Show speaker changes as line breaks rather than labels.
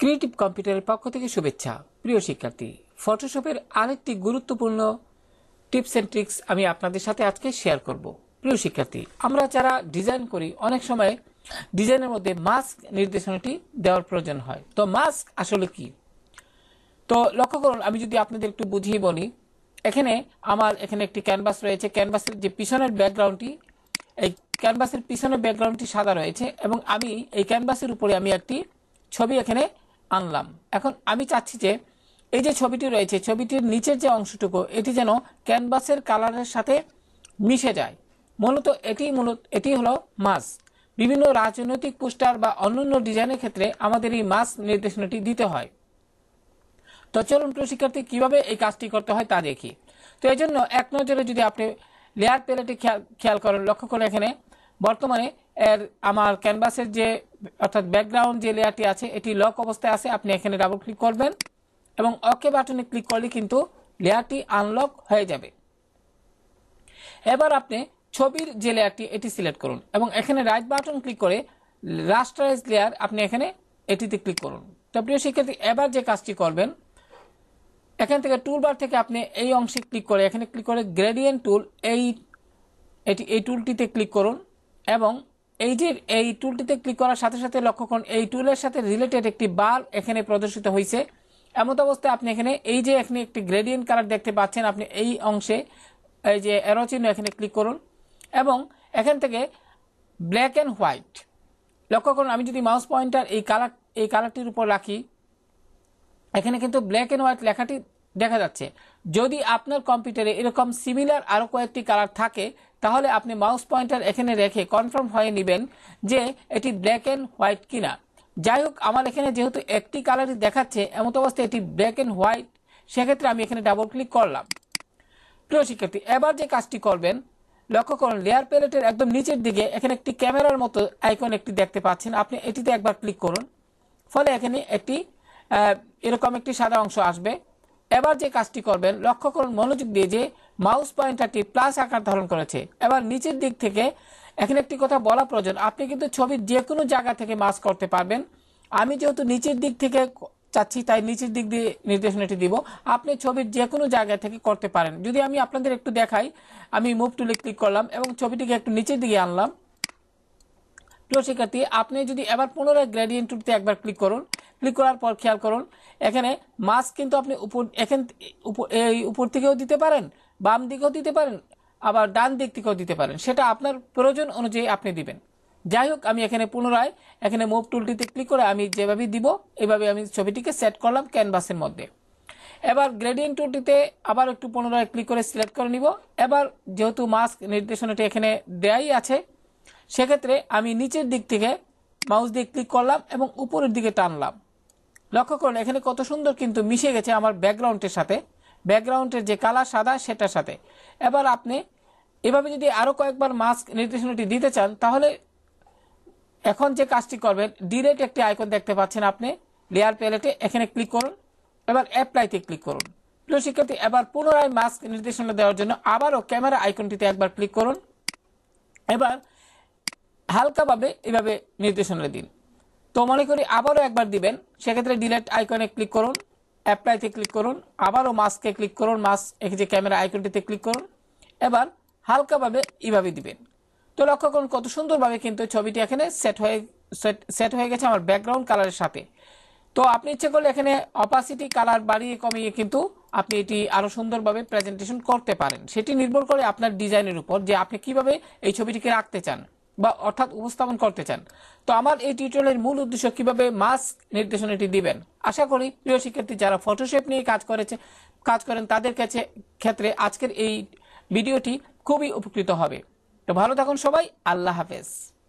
creative কম্পিউটারের পক্ষ থেকে শুভেচ্ছা প্রিয় শিক্ষার্থী ফটোশপের আরেকটি গুরুত্বপূর্ণ টিপস অ্যান্ড ট্রিক্স আমি আপনাদের সাথে আজকে শেয়ার করব প্রিয় শিক্ষার্থী আমরা যারা ডিজাইন করি অনেক সময় ডিজাইনের মধ্যে মাস্ক নির্দেশনাটি দেওয়ার প্রয়োজন হয় তো মাস্ক আসলে কি তো লক্ষ্য করুন আমি যদি আপনাদের একটু বুঝিয়ে বলি এখানে আমার এখানে একটি ক্যানভাস রয়েছে ক্যানভাসের যে পিছনের ব্যাকগ্রাউন্ডটি এই ক্যানভাসের পিছনের ব্যাকগ্রাউন্ডটি সাদা রয়েছে এবং আমি এই ক্যানভাসের উপরে আমি একটি ছবি এখানে আনলাম এখন আমি চাচ্ছি যে এই যে ছবিটি রয়েছে ছবিটির নিচের যে অংশটুকু এটি যেন ক্যানভাসের কালারের সাথে মিশে যায় মূলত এটি মূলত এটি হলো মাস বিভিন্ন রাজনৈতিক পোস্টার বা অন্যান্য ডিজাইনের ক্ষেত্রে আমাদের এই মাস নির্দেশনাটি দিতে হয় তো চলুন প্রশিক্ষার্থী কীভাবে এই কাজটি করতে হয় তা দেখি তো এই জন্য এক নজরে যদি আপনি লেয়ার প্যালেটে খেয়াল খেয়াল করেন লক্ষ্য করে এখানে বর্তমানে এর আমার ক্যানভাসের যে অর্থাৎ ব্যাকগ্রাউন্ড যে লেয়ারটি আছে এটি লক অবস্থায় আছে আপনি এখানে ডাবল ক্লিক করবেন এবং ওকে বাটনে ক্লিক করলে কিন্তু লেয়ারটি আনলক হয়ে যাবে এবার আপনি ছবির যে লেয়ারটি এটি সিলেক্ট করুন এবং এখানে রাইট বাটন ক্লিক করে রাস্টারাইজ লেয়ার আপনি এখানে এটিতে ক্লিক করুন তো প্রিয় শিক্ষার্থী এবার যে কাজটি করবেন এখান থেকে টুলবার থেকে আপনি এই অংশে ক্লিক করে এখানে ক্লিক করে গ্রেডিয়েন্ট টুল এই এটি এই টুলটিতে ক্লিক করুন এবং এই যে এই টুলটিতে ক্লিক করার সাথে সাথে লক্ষ্য করুন এই টুলের সাথে রিলেটেড একটি বাল্ব এখানে প্রদর্শিত হয়েছে এমন অবস্থায় আপনি এখানে এই যে এখানে একটি গ্রেডিয়েন্ট কালার দেখতে পাচ্ছেন আপনি এই অংশে এই যে অ্যারোচিহ্ন এখানে ক্লিক করুন এবং এখান থেকে ব্ল্যাক অ্যান্ড হোয়াইট লক্ষ্য করুন আমি যদি মাউস পয়েন্টার এই কালার এই কালারটির উপর রাখি এখানে কিন্তু ব্ল্যাক অ্যান্ড হোয়াইট লেখাটি দেখা যাচ্ছে যদি আপনার কম্পিউটারে এরকম সিমিলার আরও কয়েকটি কালার থাকে তাহলে আপনি মাউস পয়েন্টার এখানে রেখে কনফার্ম হয়ে নেবেন যে এটি ব্ল্যাক অ্যান্ড হোয়াইট কিনা যাই হোক আমার এখানে যেহেতু একটি কালারই দেখাচ্ছে এমত অবস্থায় এটি ব্ল্যাক অ্যান্ড হোয়াইট সেক্ষেত্রে আমি এখানে ডাবল ক্লিক করলাম প্রিয় শিক্ষার্থী এবার যে কাজটি করবেন লক্ষ্য করুন লেয়ার প্যালেটের একদম নিচের দিকে এখানে একটি ক্যামেরার মতো আইকন একটি দেখতে পাচ্ছেন আপনি এটিতে একবার ক্লিক করুন ফলে এখানে একটি এরকম একটি সাদা অংশ আসবে এবার যে কাজটি করবেন লক্ষ্য করুন মনোযোগ দিয়ে যে মাউস পয়েন্টারটি প্লাস আকার ধারণ করেছে এবার নিচের দিক থেকে এখানে একটি কথা বলা প্রয়োজন আপনি কিন্তু ছবির যে কোনো জায়গা থেকে মাস করতে পারবেন আমি যেহেতু নিচের দিক থেকে চাচ্ছি তাই নিচের দিক দিয়ে নির্দেশনাটি দিব আপনি ছবির যে কোনো জায়গা থেকে করতে পারেন যদি আমি আপনাদের একটু দেখাই আমি মুভ টুলে ক্লিক করলাম এবং ছবিটিকে একটু নিচের দিকে আনলাম প্রিয় শিক্ষার্থী আপনি যদি এবার পুনরায় গ্রেডিয়েন্ট টুলতে একবার ক্লিক করুন ক্লিক করার পর খেয়াল করুন এখানে মাস্ক কিন্তু আপনি উপর এখান এই উপর থেকেও দিতে পারেন বাম দিকেও দিতে পারেন আবার ডান দিক থেকেও দিতে পারেন সেটা আপনার প্রয়োজন অনুযায়ী আপনি দিবেন যাই হোক আমি এখানে পুনরায় এখানে মুভ টুলটিতে ক্লিক করে আমি যেভাবে দিব এভাবে আমি ছবিটিকে সেট করলাম ক্যানভাসের মধ্যে এবার গ্রেডিয়েন্ট টুলটিতে আবার একটু পুনরায় ক্লিক করে সিলেক্ট করে নিব এবার যেহেতু মাস্ক নির্দেশনাটি এখানে দেয়াই আছে সেক্ষেত্রে আমি নিচের দিক থেকে মাউস দিয়ে ক্লিক করলাম এবং উপরের দিকে টানলাম লক্ষ্য করুন এখানে কত সুন্দর কিন্তু মিশে গেছে আমার ব্যাকগ্রাউন্ডের সাথে ব্যাকগ্রাউন্ডের যে কালার সাদা সেটার সাথে এবার আপনি এভাবে যদি আরও কয়েকবার মাস্ক নির্দেশনাটি দিতে চান তাহলে এখন যে কাজটি করবেন ডিরেক্ট একটি আইকন দেখতে পাচ্ছেন আপনি লেয়ার প্যালেটে এখানে ক্লিক করুন এবার অ্যাপ্লাইতে ক্লিক করুন প্রিয় শিক্ষার্থী এবার পুনরায় মাস্ক নির্দেশনা দেওয়ার জন্য আবারও ক্যামেরা আইকনটিতে একবার ক্লিক করুন এবার হালকাভাবে এভাবে নির্দেশনা দিন তো মনে করি আবারও একবার দিবেন সেক্ষেত্রে ডিলেট আইকনে ক্লিক করুন অ্যাপ্লাইতে ক্লিক করুন আবারও মাস্কে ক্লিক করুন মাস্ক এই যে ক্যামেরা আইকনটিতে ক্লিক করুন এবার হালকাভাবে এইভাবে দিবেন তো লক্ষ্য করুন কত সুন্দরভাবে কিন্তু ছবিটি এখানে সেট হয়ে সেট হয়ে গেছে আমার ব্যাকগ্রাউন্ড কালারের সাথে তো আপনি ইচ্ছে করলে এখানে অপাসিটি কালার বাড়িয়ে কমিয়ে কিন্তু আপনি এটি আরও সুন্দরভাবে প্রেজেন্টেশন করতে পারেন সেটি নির্ভর করে আপনার ডিজাইনের উপর যে আপনি কিভাবে এই ছবিটিকে রাখতে চান বা অর্থাৎ উপস্থাপন করতে চান তো আমার এই টিউটোরিয়ালের মূল উদ্দেশ্য কিভাবে মাস নির্দেশনাটি দিবেন আশা করি প্রিয় শিক্ষার্থী যারা ফটোশপ নিয়ে কাজ করেছে কাজ করেন তাদের কাছে ক্ষেত্রে আজকের এই ভিডিওটি খুবই উপকৃত হবে তো ভালো থাকুন সবাই আল্লাহ হাফেজ